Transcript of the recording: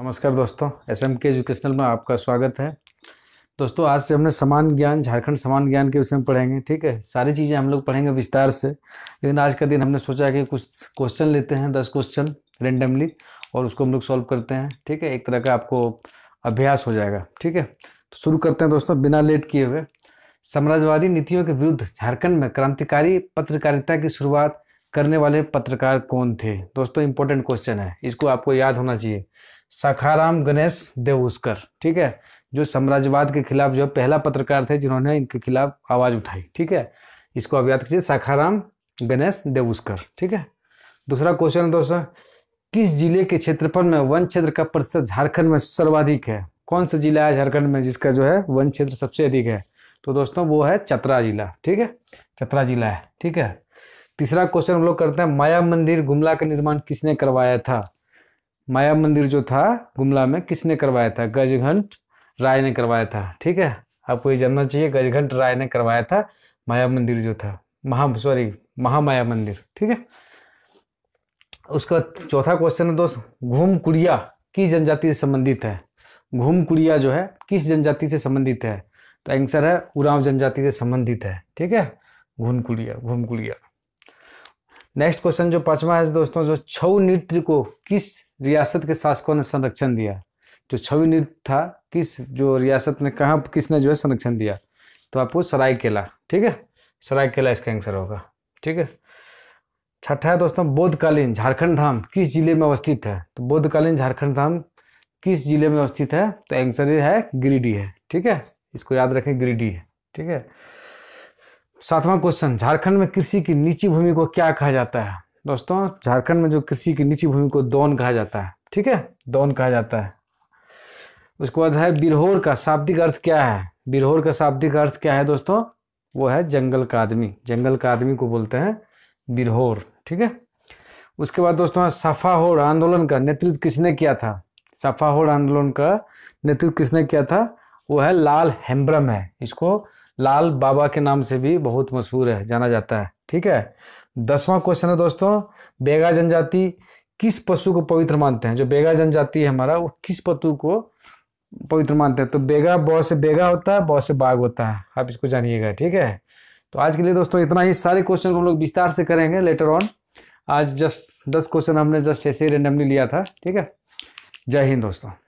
नमस्कार दोस्तों S M के एजुकेशनल में आपका स्वागत है दोस्तों आज से हमने समान ज्ञान झारखंड समान ज्ञान के विषय में पढ़ेंगे ठीक है सारी चीज़ें हम लोग पढ़ेंगे विस्तार से लेकिन आज का दिन हमने सोचा कि कुछ क्वेश्चन लेते हैं दस क्वेश्चन रेंडमली और उसको हम लोग सॉल्व करते हैं ठीक है एक तरह का आपको अभ्यास हो जाएगा ठीक है तो शुरू करते हैं दोस्तों बिना लेट किए हुए साम्राज्यवादी नीतियों के विरुद्ध झारखंड में क्रांतिकारी पत्रकारिता की शुरुआत करने वाले पत्रकार कौन थे दोस्तों इंपॉर्टेंट क्वेश्चन है इसको आपको याद होना चाहिए सखाराम गणेश देवस्कर ठीक है जो साम्राज्यवाद के खिलाफ जो पहला पत्रकार थे जिन्होंने इनके खिलाफ आवाज उठाई ठीक है इसको आप याद कीजिए सखाराम गणेश देवस्कर ठीक है दूसरा क्वेश्चन है दोस्तों किस जिले के क्षेत्रफल में वन क्षेत्र का प्रतिशत झारखंड में सर्वाधिक है कौन सा जिला है झारखंड में जिसका जो है वन क्षेत्र सबसे अधिक है तो दोस्तों वो है चतरा जिला ठीक है चतरा जिला है ठीक है तीसरा क्वेश्चन हम लोग करते हैं माया मंदिर गुमला का निर्माण किसने करवाया था माया मंदिर जो था गुमला में किसने करवाया था गजघंट राय ने करवाया था ठीक है आपको ये जानना चाहिए गजघंट राय ने करवाया था माया मंदिर जो था महा सॉरी महामाया मंदिर ठीक है उसका चौथा क्वेश्चन है दोस्त घूम कुड़िया किस जनजाति से संबंधित है घूम कुड़िया जो है किस जनजाति से संबंधित है तो आंसर है उराव जनजाति से संबंधित है ठीक है घूम कुड़िया घूम कुड़िया नेक्स्ट क्वेश्चन जो पांचवा है दोस्तों जो छऊ नृत्य को किस रियासत के शासकों ने संरक्षण दिया जो छवि नृत्य था किस जो रियासत ने कहा किसने जो है संरक्षण दिया तो आपको सरायकेला ठीक है सरायकेला इसका आंसर होगा ठीक है छठा है दोस्तों बौद्धकालीन झारखंड धाम किस जिले में अवस्थित है तो बौद्धकालीन झारखंड धाम किस जिले में अवस्थित है तो आंसर ये है गिरिडीह है ठीक है इसको याद रखें गिरिडीह ठीक है सातवां क्वेश्चन झारखंड में कृषि की नीची भूमि को क्या कहा जाता है दोस्तों झारखंड में जो कृषि की नीची भूमि को दौन कहा जाता है ठीक है दौन कहा जाता है उसके बाद है बिरहोर का शाब्दिक अर्थ क्या है बिरहोर का शाब्दिक अर्थ क्या है दोस्तों वो है जंगल का आदमी जंगल का आदमी को बोलते हैं बिरहोर ठीक है उसके बाद दोस्तों सफाहोड़ आंदोलन का नेतृत्व किसने किया था सफाहोड़ आंदोलन का नेतृत्व किसने किया था वो है लाल हेम्ब्रम है इसको लाल बाबा के नाम से भी बहुत मशहूर है जाना जाता है ठीक है दसवां क्वेश्चन है दोस्तों बेगा जनजाति किस पशु को पवित्र मानते हैं जो बेगा जनजाति है हमारा वो किस पशु को पवित्र मानते हैं तो बेगा बौ से बेगा होता है बौ से बाघ होता है आप इसको जानिएगा ठीक है तो आज के लिए दोस्तों इतना ही सारे क्वेश्चन को हम लोग विस्तार से करेंगे लेटर ऑन आज जस्ट दस क्वेश्चन हमने जस्ट ऐसे रेंडमली लिया था ठीक है जय हिंद दोस्तों